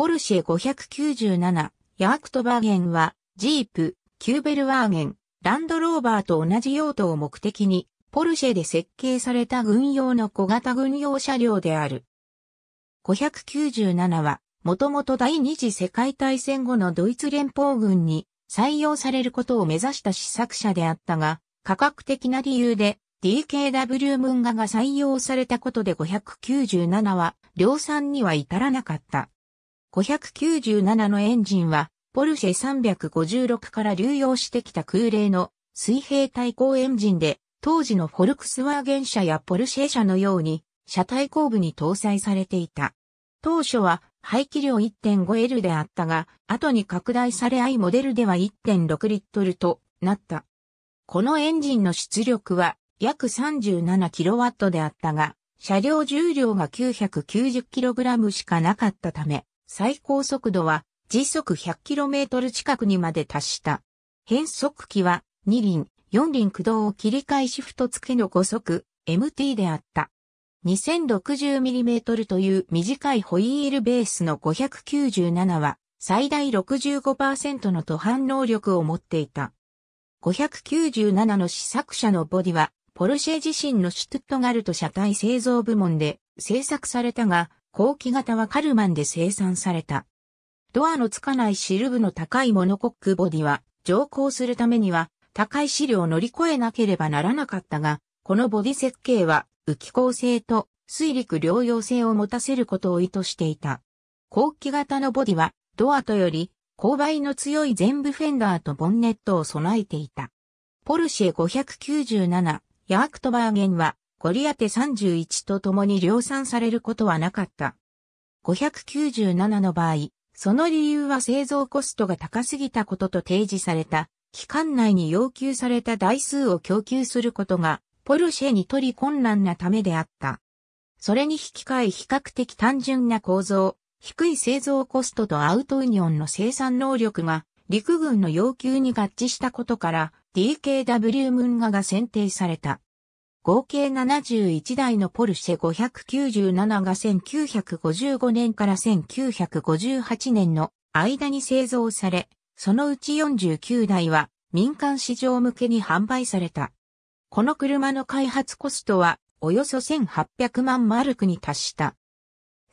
ポルシェ597、ヤークトバーゲンは、ジープ、キューベルワーゲン、ランドローバーと同じ用途を目的に、ポルシェで設計された軍用の小型軍用車両である。597は、もともと第二次世界大戦後のドイツ連邦軍に採用されることを目指した試作車であったが、価格的な理由で DKW ムンガが採用されたことで597は量産には至らなかった。597のエンジンは、ポルシェ356から流用してきた空冷の水平対向エンジンで、当時のフォルクスワーゲン車やポルシェ車のように、車体後部に搭載されていた。当初は排気量 1.5L であったが、後に拡大され i モデルでは1.6リットルとなった。このエンジンの出力は約 37kW であったが、車両重量が 990kg しかなかったため、最高速度は時速 100km 近くにまで達した。変速機は2輪、4輪駆動を切り替えシフト付けの5速 MT であった。2060mm という短いホイールベースの597は最大65%の途半能力を持っていた。597の試作車のボディはポルシェ自身のシュトゥットガルト車体製造部門で製作されたが、後期型はカルマンで生産された。ドアのつかないシルブの高いモノコックボディは、乗降するためには、高い資料を乗り越えなければならなかったが、このボディ設計は、浮き構性と水陸両用性を持たせることを意図していた。後期型のボディは、ドアとより、勾配の強い全部フェンダーとボンネットを備えていた。ポルシェ597、ヤークトバーゲンは、ゴリアテ31と共に量産されることはなかった。597の場合、その理由は製造コストが高すぎたことと提示された、期間内に要求された台数を供給することが、ポルシェにとり困難なためであった。それに引き換え比較的単純な構造、低い製造コストとアウトウニオンの生産能力が陸軍の要求に合致したことから DKW ムンガが選定された。合計71台のポルシェ597が1955年から1958年の間に製造され、そのうち49台は民間市場向けに販売された。この車の開発コストはおよそ1800万マルクに達した。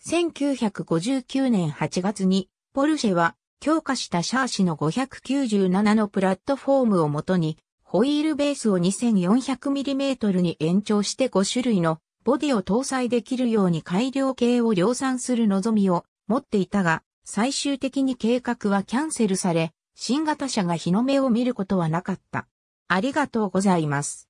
1959年8月にポルシェは強化したシャーシの597のプラットフォームをもとにホイールベースを 2400mm に延長して5種類のボディを搭載できるように改良系を量産する望みを持っていたが、最終的に計画はキャンセルされ、新型車が日の目を見ることはなかった。ありがとうございます。